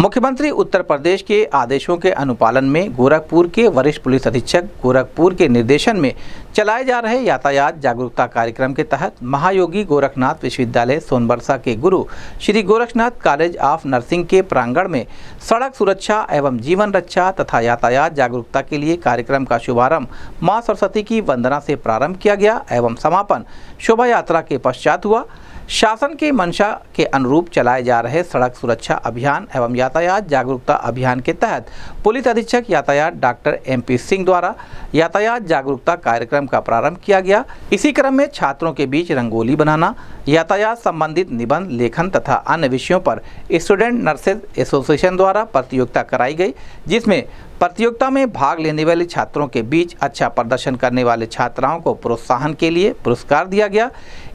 मुख्यमंत्री उत्तर प्रदेश के आदेशों के अनुपालन में गोरखपुर के वरिष्ठ पुलिस अधीक्षक गोरखपुर के निर्देशन में चलाए जा रहे यातायात जागरूकता कार्यक्रम के तहत महायोगी गोरखनाथ विश्वविद्यालय सोनबरसा के Guru Shri Gorakhnath college of nursing के प्रांगण में सड़क सुरक्षा एवं जीवन रक्षा तथा यातायात जागरूकता के लिए कार्यक्रम का शुभारंभ माँ सरस्वती की वंदना से प्रारंभ किया गया एवं समापन शोभा यात्रा के पश्चात हुआ शासन की मंशा के अनुरूप चलाए जा रहे सड़क सुरक्षा अभियान एवं यातायात जागरूकता अभियान के तहत पुलिस अधीक्षक यातायात डॉक्टर एमपी सिंह द्वारा यातायात जागरूकता कार्यक्रम का प्रारंभ किया गया इसी क्रम में छात्रों के बीच रंगोली बनाना यातायात संबंधित निबंध लेखन तथा अन्य विषयों पर स्टूडेंट नर्सेज एसोसिएशन द्वारा प्रतियोगिता कराई गई जिसमें प्रतियोगिता में भाग लेने वाले छात्रों के बीच अच्छा प्रदर्शन करने वाले छात्राओं को प्रोत्साहन के लिए पुरस्कार दिया गया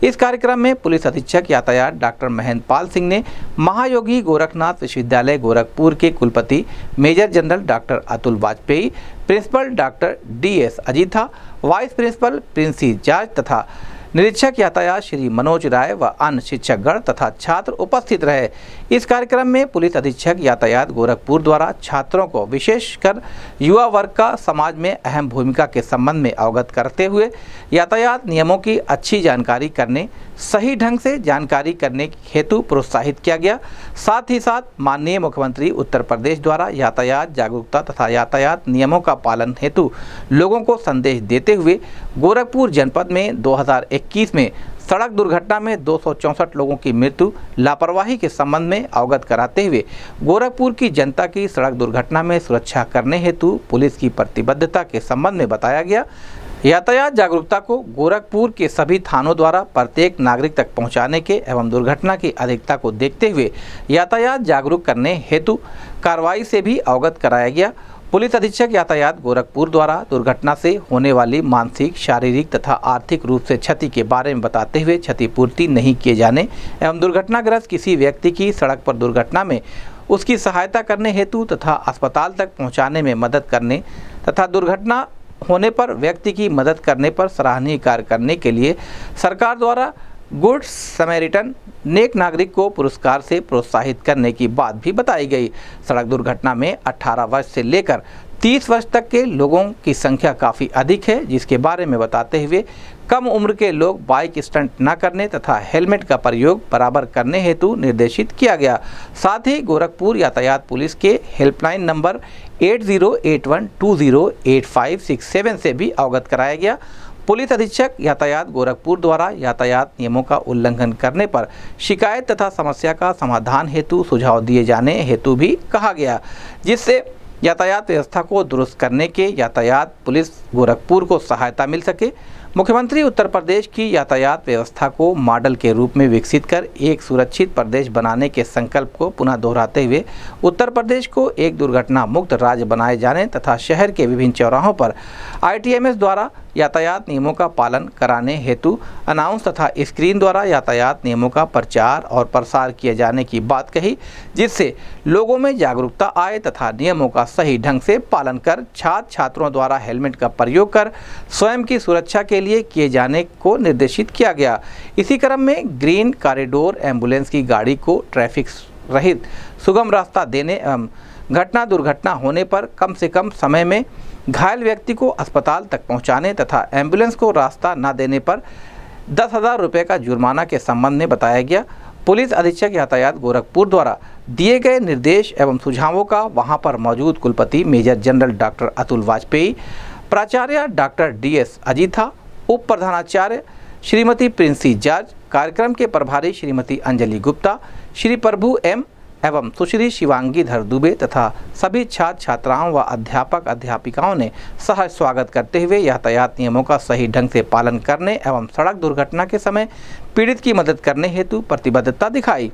इस कार्यक्रम में पुलिस अधीक्षक यातायात डॉक्टर महेंद्र पाल सिंह ने महायोगी गोरखनाथ विश्वविद्यालय गोरखपुर के कुलपति major general doctor Atul Vajpayee principal doctor D S Ajitha vice principal Princy जाज तथा निरीक्षक यातायात श्री मनोज राय व अन्य शिक्षकगण तथा छात्र उपस्थित रहे इस कार्यक्रम में पुलिस अधीक्षक यातायात गोरखपुर द्वारा छात्रों को विशेषकर युवा वर्ग का समाज में अहम भूमिका के संबंध में अवगत करते हुए यातायात नियमों की अच्छी जानकारी करने सही ढंग से जानकारी करने हेतु प्रोत्साहित किया गया साथ ही साथ माननीय मुख्यमंत्री उत्तर प्रदेश द्वारा यातायात जागरूकता तथा यातायात नियमों का पालन हेतु लोगों को संदेश देते हुए गोरखपुर जनपद में दो में सड़क दुर्घटना में दो लोगों की मृत्यु लापरवाही के संबंध में अवगत कराते हुए गोरखपुर की जनता की सड़क दुर्घटना में सुरक्षा करने हेतु पुलिस की प्रतिबद्धता के संबंध में बताया गया यातायात जागरूकता को गोरखपुर के सभी थानों द्वारा प्रत्येक नागरिक तक पहुंचाने के एवं दुर्घटना की अधिकता को देखते हुए यातायात जागरूक करने हेतु कार्रवाई से भी अवगत कराया गया पुलिस अधीक्षक यातायात गोरखपुर द्वारा दुर्घटना से होने वाली मानसिक शारीरिक तथा आर्थिक रूप से क्षति के बारे में बताते हुए क्षतिपूर्ति नहीं किए जाने एवं दुर्घटनाग्रस्त किसी व्यक्ति की सड़क पर दुर्घटना में उसकी सहायता करने हेतु तथा अस्पताल तक पहुंचाने में मदद करने तथा दुर्घटना होने पर व्यक्ति की मदद करने पर सराहनीय कार्य करने के लिए सरकार द्वारा गुड समेरिटन नेक नागरिक को पुरस्कार से प्रोत्साहित करने की बात भी बताई गई सड़क दुर्घटना में 18 वर्ष से लेकर 30 वर्ष तक के लोगों की संख्या काफ़ी अधिक है जिसके बारे में बताते हुए कम उम्र के लोग बाइक स्टंट न करने तथा हेलमेट का प्रयोग बराबर करने हेतु निर्देशित किया गया साथ ही गोरखपुर यातायात पुलिस के हेल्पलाइन नंबर एट से भी अवगत कराया गया पुलिस अधीक्षक यातायात गोरखपुर द्वारा यातायात नियमों का उल्लंघन करने पर शिकायत तथा समस्या का समाधान हेतु सुझाव दिए जाने हेतु भी कहा गया जिससे यातायात व्यवस्था को दुरुस्त करने के यातायात पुलिस गोरखपुर को सहायता मिल सके मुख्यमंत्री उत्तर प्रदेश की यातायात व्यवस्था को मॉडल के रूप में विकसित कर एक सुरक्षित प्रदेश बनाने के संकल्प को पुनः दोहराते हुए उत्तर प्रदेश को एक दुर्घटना मुक्त राज्य बनाए जाने तथा शहर के विभिन्न चौराहों पर आईटीएमएस द्वारा यातायात नियमों का पालन कराने हेतु अनाउंस तथा स्क्रीन द्वारा यातायात नियमों का प्रचार और प्रसार किए जाने की बात कही जिससे लोगों में जागरूकता आए तथा नियमों का सही ढंग से पालन कर छात्र छात्रों द्वारा हेलमेट का प्रयोग कर स्वयं की सुरक्षा के लिए किए जाने को निर्देशित किया गया इसी क्रम में ग्रीन कॉरिडोर एम्बुलेंस की गाड़ी को ट्रैफिक रहित सुगम रास्ता देने एवं घटना दुर्घटना होने पर कम से कम समय में घायल व्यक्ति को अस्पताल तक पहुंचाने तथा एम्बुलेंस को रास्ता न देने पर दस हज़ार रुपये का जुर्माना के संबंध में बताया गया पुलिस अधीक्षक यातायात गोरखपुर द्वारा दिए गए निर्देश एवं सुझावों का वहां पर मौजूद कुलपति major general doctor Atul Vajpayee प्राचार्य डॉक्टर डी एस अजीथा उप प्रधानाचार्य श्रीमती प्रिंसी जॉर्ज कार्यक्रम के प्रभारी श्रीमती अंजलि गुप्ता श्री प्रभु एम एवं सुश्री शिवांगी धर दुबे तथा सभी छात्र छात्राओं व अध्यापक अध्यापिकाओं ने सहज स्वागत करते हुए यातायात नियमों का सही ढंग से पालन करने एवं सड़क दुर्घटना के समय पीड़ित की मदद करने हेतु प्रतिबद्धता दिखाई